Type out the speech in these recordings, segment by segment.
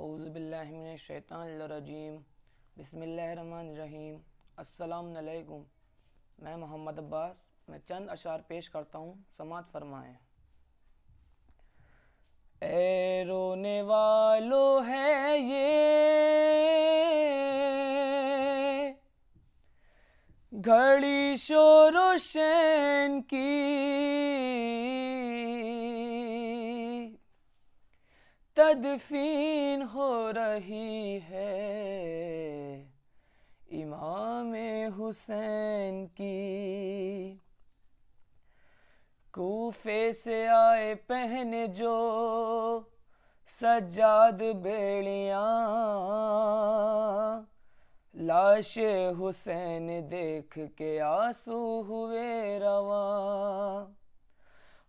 आउज़बिल्लिमिनशैतानरजीम बसमीम असलकुम मैं मोहम्मद अब्बास मैं चंद अशार पेश करता हूँ समात फरमाएँ ए रोने वालो है ये घड़ी शोर की तदफीन हो रही है इमाम हुसैन की कोफे से आए पहन जो सजाद बेड़िया लाश हुसैन देख के आंसू हुए रवा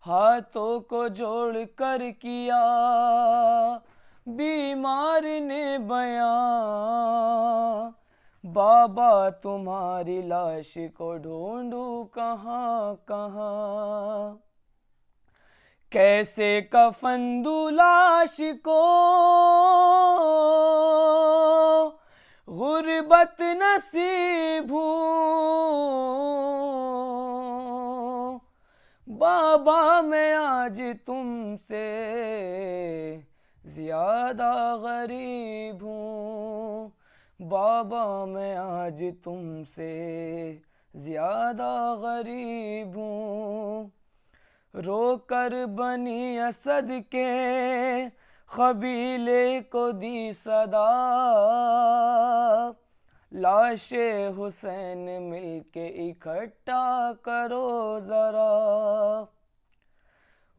हाथों को जोड़ कर किया बीमार ने बयां बाबा तुम्हारी लाश को ढूंढू कहाँ कहाँ कैसे कफन दू लाश को गुर्बत नसीब बाबा मैं आज तुमसे ज़्यादा गरीब हूँ बाबा मैं आज तुमसे ज़्यादा गरीब हूँ रो कर बनी असद के कबीले को दी सदा लाश हुसैन मिलके इकट्ठा करो ज़रा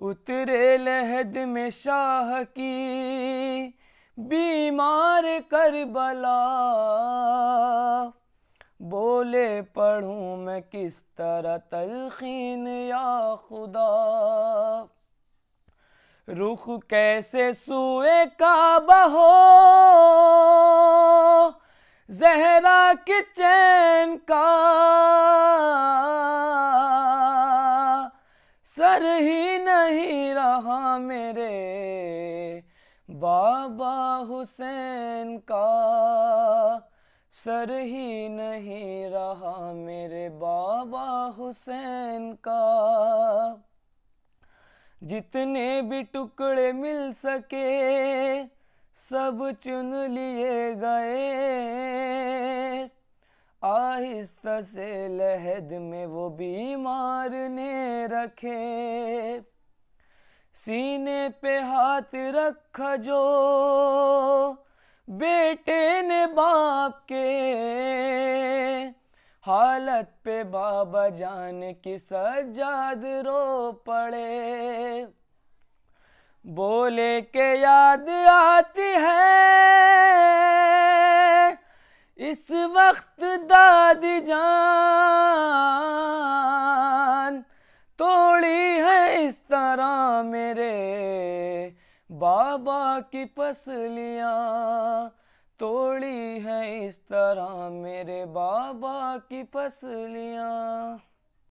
उतरे लहद में शाह की बीमार कर बला बोले पढ़ू मैं किस तरह तलखीन या खुदा रुख कैसे सुए का बहो कि चैन का सर ही नहीं रहा मेरे बाबा हुसैन का सर ही नहीं रहा मेरे बाबा हुसैन का जितने भी टुकड़े मिल सके सब चुन लिए गए आहिस्ता से लहद में वो बीमार ने रखे सीने पे हाथ रख जो बेटे ने बाप के हालत पे बाबा जान की सजाद रो पड़े बोल को लेके याद आती है इस वक्त दादी जान तोड़ी है इस तरह मेरे बाबा की पसलियाँ तोड़ी है इस तरह मेरे बाबा की पसलियाँ